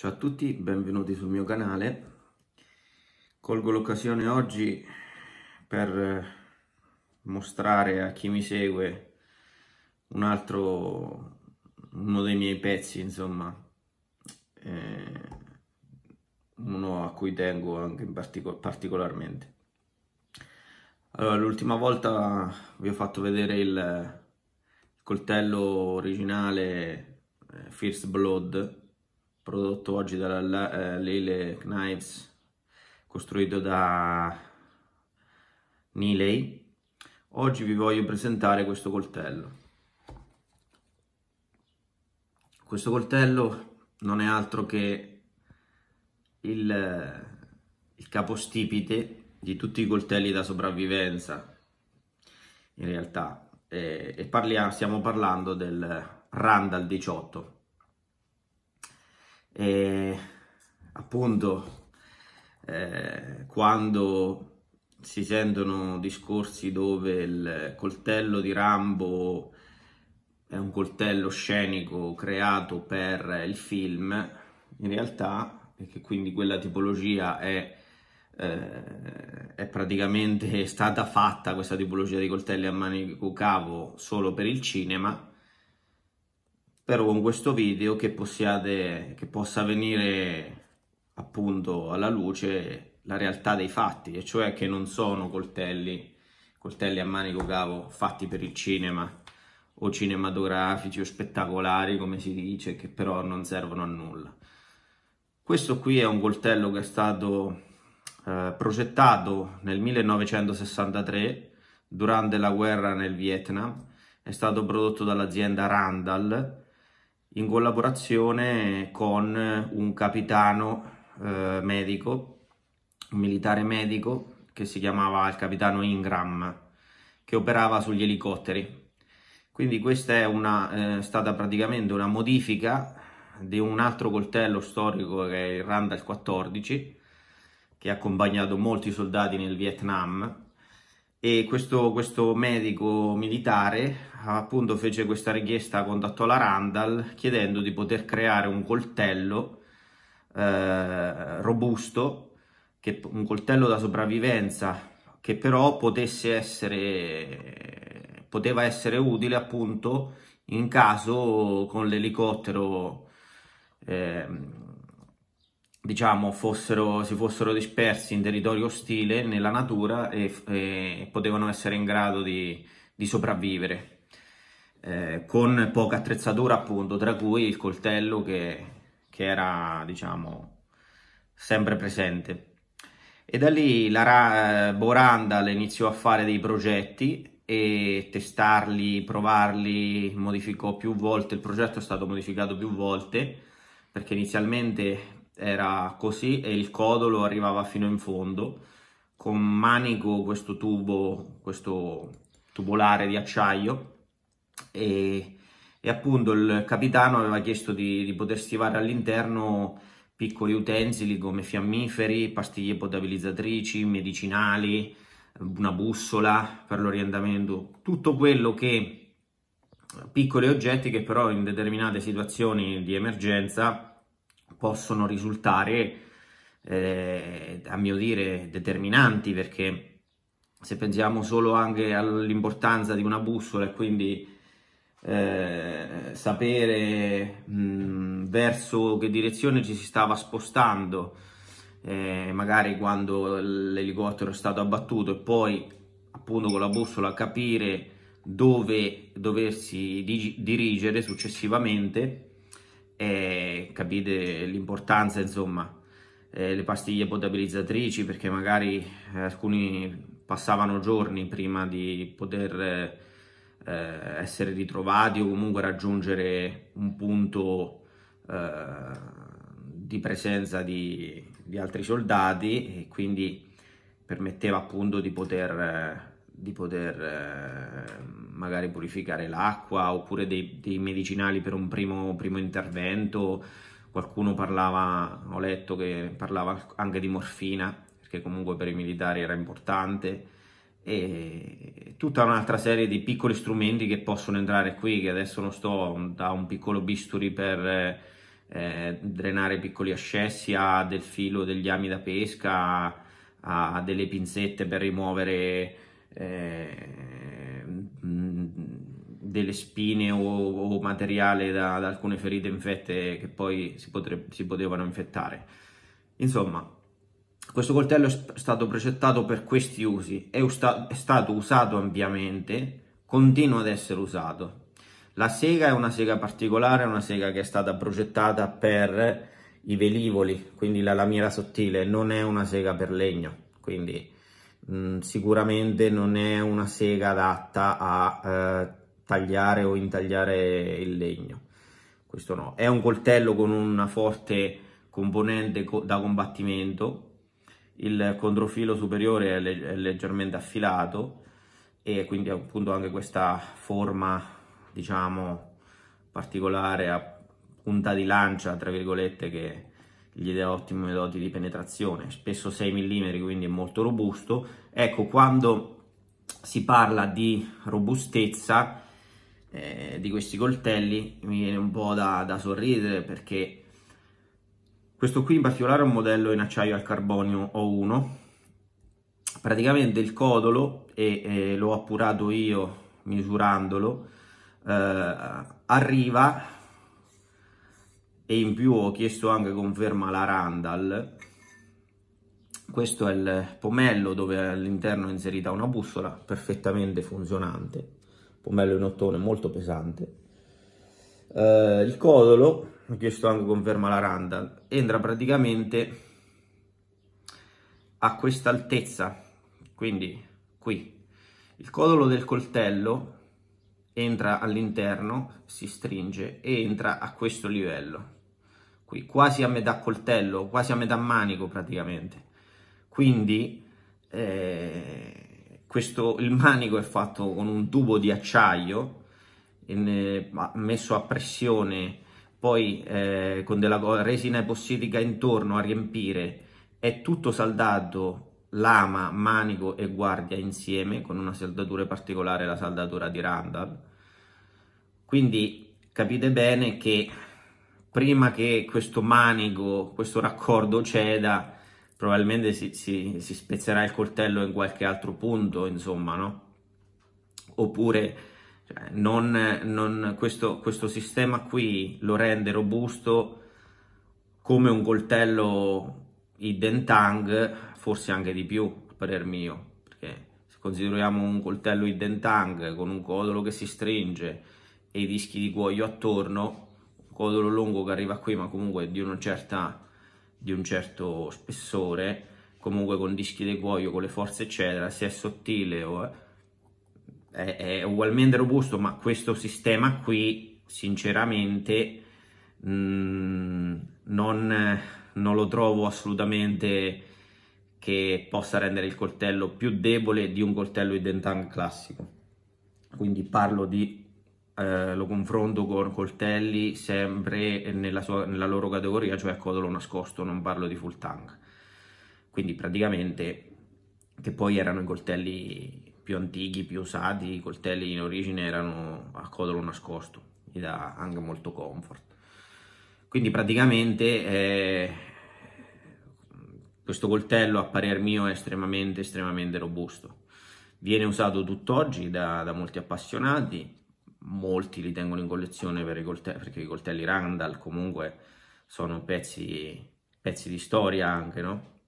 Ciao a tutti, benvenuti sul mio canale. Colgo l'occasione oggi per eh, mostrare a chi mi segue un altro, uno dei miei pezzi, insomma, eh, uno a cui tengo anche particol particolarmente. Allora, l'ultima volta vi ho fatto vedere il, coltello originale eh, First Blood prodotto oggi dalla eh, Lele Knives, costruito da Niley. Oggi vi voglio presentare questo coltello. Questo coltello non è altro che il, il capostipite di tutti i coltelli da sopravvivenza, in realtà. E, e parliamo, stiamo parlando del Randall 18 e appunto, eh, quando si sentono discorsi dove il coltello di Rambo è un coltello scenico creato per il film, in realtà, e che quindi quella tipologia è, eh, è praticamente stata fatta, questa tipologia di coltelli a manico cavo, solo per il cinema, spero con questo video che, possiate, che possa venire appunto alla luce la realtà dei fatti, e cioè che non sono coltelli, coltelli a manico cavo fatti per il cinema o cinematografici o spettacolari come si dice, che però non servono a nulla. Questo qui è un coltello che è stato eh, progettato nel 1963 durante la guerra nel Vietnam, è stato prodotto dall'azienda Randall in collaborazione con un capitano eh, medico, un militare medico che si chiamava il capitano Ingram, che operava sugli elicotteri. Quindi questa è, una, eh, stata praticamente una modifica di un altro coltello storico che è il Randall 14, che ha accompagnato molti soldati nel Vietnam e questo, questo, medico militare appunto fece questa richiesta, contattò la Randall chiedendo di poter creare un coltello eh, robusto, che, un coltello da sopravvivenza che però potesse essere, poteva essere utile appunto in caso con l'elicottero eh, diciamo, fossero, si fossero dispersi in territorio ostile, nella natura, e, e potevano essere in grado di, di sopravvivere. Eh, con poca attrezzatura appunto, tra cui il coltello che, che era, diciamo, sempre presente. E da lì la eh, Borandal iniziò a fare dei progetti e testarli, provarli, modificò più volte, il progetto è stato modificato più volte perché inizialmente era così e il codolo arrivava fino in fondo con manico questo tubo, questo tubolare di acciaio e, e appunto il capitano aveva chiesto di, di poter stivare all'interno piccoli utensili come fiammiferi, pastiglie potabilizzatrici, medicinali, una bussola per l'orientamento, tutto quello che piccoli oggetti che però in determinate situazioni di emergenza possono risultare, eh, a mio dire, determinanti perché se pensiamo solo anche all'importanza di una bussola e quindi eh, sapere mh, verso che direzione ci si stava spostando, eh, magari quando l'elicottero è stato abbattuto e poi appunto con la bussola capire dove doversi dirigere successivamente e capite l'importanza, insomma, eh, le pastiglie potabilizzatrici perché magari eh, alcuni passavano giorni prima di poter eh, essere ritrovati o comunque raggiungere un punto eh, di presenza di, di, altri soldati e quindi permetteva appunto di poter, di poter eh, magari purificare l'acqua oppure dei, dei medicinali per un primo, primo intervento. Qualcuno parlava, ho letto che parlava anche di morfina, perché comunque per i militari era importante e tutta un'altra serie di piccoli strumenti che possono entrare qui, che adesso non sto da un piccolo bisturi per eh, drenare piccoli ascessi a del filo degli ami da pesca, a, a delle pinzette per rimuovere eh, delle spine o, o materiale da, da, alcune ferite infette che poi si, potrebbe, si potevano infettare. Insomma, questo coltello è stato progettato per questi usi, è, usta- è stato usato ampiamente, continua ad essere usato. La sega è una sega particolare, è una sega che è stata progettata per i velivoli, quindi la lamiera sottile, non è una sega per legno, quindi mh, sicuramente non è una sega adatta a eh, tagliare o intagliare il legno. Questo no. È un coltello con una forte componente da combattimento. Il controfilo superiore è, le- è leggermente affilato e quindi appunto anche questa forma, diciamo, particolare a punta di lancia, tra virgolette, che gli dà ottime doti di penetrazione, spesso 6 mm, quindi è molto robusto. Ecco, quando si parla di robustezza, eh, di questi coltelli mi viene un po' da, da sorridere perché questo qui in particolare è un modello in acciaio al carbonio O1 praticamente il codolo e eh, l'ho appurato io misurandolo eh, arriva e in più ho chiesto anche conferma la Randall questo è il pomello dove all'interno è inserita una bussola perfettamente funzionante pomello in ottone molto pesante. Uh, il codolo, ho chiesto anche conferma la randa, entra praticamente a questa altezza, quindi qui. Il codolo del coltello entra all'interno, si stringe e entra a questo livello, qui quasi a metà coltello, quasi a metà manico praticamente. Quindi... Eh questo, il manico è fatto con un tubo di acciaio messo a pressione, poi eh, con della resina epossidica intorno a riempire, è tutto saldato lama, manico e guardia insieme con una saldatura particolare, la saldatura di Randall. Quindi capite bene che prima che questo manico, questo raccordo ceda, probabilmente si, si, si, spezzerà il coltello in qualche altro punto, insomma, no? Oppure cioè, non, non questo, questo, sistema qui lo rende robusto come un coltello hidden tang, forse anche di più, a parer mio, perché se consideriamo un coltello hidden tang con un codolo che si stringe e i dischi di cuoio attorno, un codolo lungo che arriva qui ma comunque di una certa di un certo spessore, comunque con dischi di cuoio, con le forze eccetera, se è sottile o eh, è, è, ugualmente robusto, ma questo sistema qui sinceramente mh, mm, non, non lo trovo assolutamente che possa rendere il coltello più debole di un coltello identang classico. Quindi parlo di eh, lo confronto con coltelli sempre nella, sua, nella loro categoria, cioè codolo nascosto, non parlo di full tank. Quindi praticamente, che poi erano i coltelli più antichi, più usati, i coltelli in origine erano a codolo nascosto, gli dà anche molto comfort. Quindi praticamente eh, questo coltello a parer mio è estremamente, estremamente robusto. Viene usato tutt'oggi da, da molti appassionati, molti li tengono in collezione per i coltelli, perché i coltelli Randall comunque sono pezzi, pezzi di storia anche, no?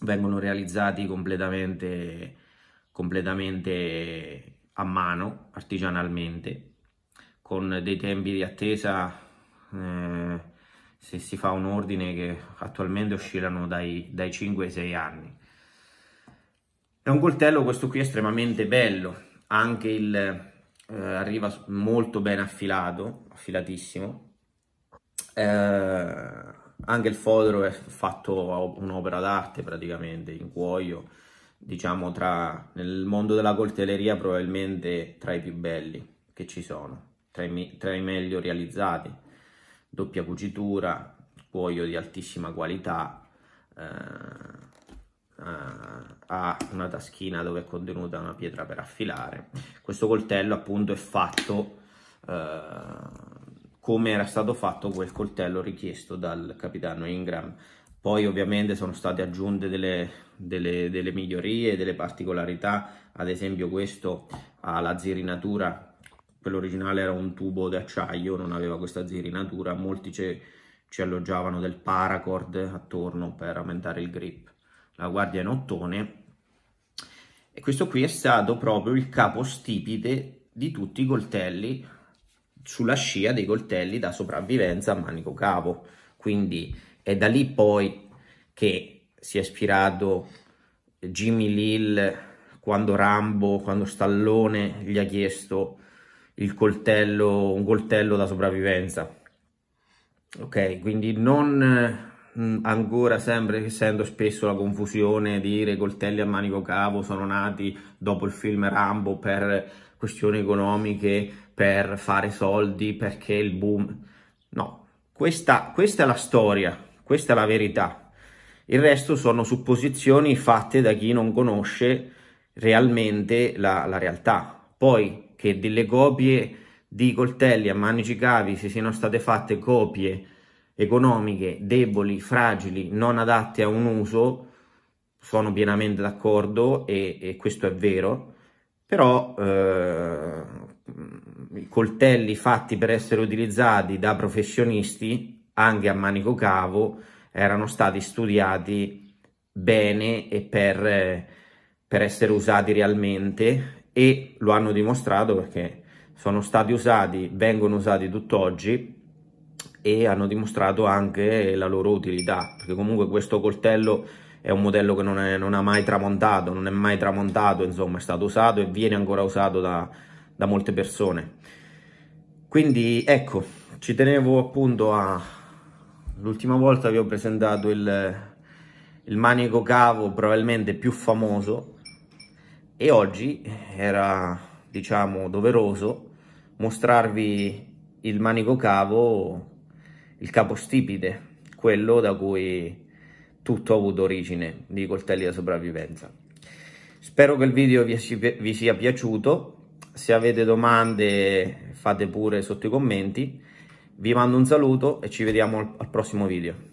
Vengono realizzati completamente, completamente a mano, artigianalmente, con dei tempi di attesa, eh, se si fa un ordine, che attualmente oscillano dai, dai 5 ai 6 anni. È un coltello, questo qui, estremamente bello, anche il eh, arriva molto ben affilato, affilatissimo. Eh, anche il fodero è fatto un'opera d'arte praticamente, in cuoio, diciamo tra, nel mondo della coltelleria probabilmente tra i più belli che ci sono, tra i, tra i meglio realizzati, doppia cucitura, cuoio di altissima qualità, eh, eh, ha una taschina dove è contenuta una pietra per affilare. Questo coltello appunto è fatto eh, come era stato fatto quel coltello richiesto dal capitano Ingram. Poi ovviamente sono state aggiunte delle, delle, delle, migliorie, delle particolarità, ad esempio questo ha la zirinatura, quello originale era un tubo d'acciaio, non aveva questa zirinatura, molti ci alloggiavano del paracord attorno per aumentare il grip la guardia nottone e questo qui è stato proprio il capostipite di tutti i coltelli sulla scia dei coltelli da sopravvivenza a manico cavo quindi è da lì poi che si è ispirato Jimmy Lill quando Rambo, quando Stallone gli ha chiesto il coltello, un coltello da sopravvivenza ok quindi non mh, mm, ancora sempre essendo spesso la confusione di coltelli a manico cavo sono nati dopo il film Rambo per questioni economiche, per fare soldi, perché il boom. No, questa, questa è la storia, questa è la verità. Il resto sono supposizioni fatte da chi non conosce realmente la, la realtà. Poi che delle copie di coltelli a manici cavi si siano state fatte copie economiche deboli, fragili, non adatte a un uso, sono pienamente d'accordo e, e, questo è vero, però eh, coltelli fatti per essere utilizzati da professionisti, anche a manico cavo, erano stati studiati bene e per, per essere usati realmente e lo hanno dimostrato perché sono stati usati, vengono usati tutt'oggi e hanno dimostrato anche la loro utilità, perché comunque questo coltello è un modello che non, è, non ha mai tramontato, non è mai tramontato, insomma è stato usato e viene ancora usato da, da molte persone. Quindi ecco, ci tenevo appunto a... L'ultima volta vi ho presentato il, il manico cavo probabilmente più famoso e oggi era diciamo doveroso mostrarvi il manico cavo il capostipite, quello da cui tutto ha avuto origine, di coltelli da sopravvivenza. Spero che il video vi, sia piaciuto, se avete domande fate pure sotto i commenti, vi mando un saluto e ci vediamo al prossimo video.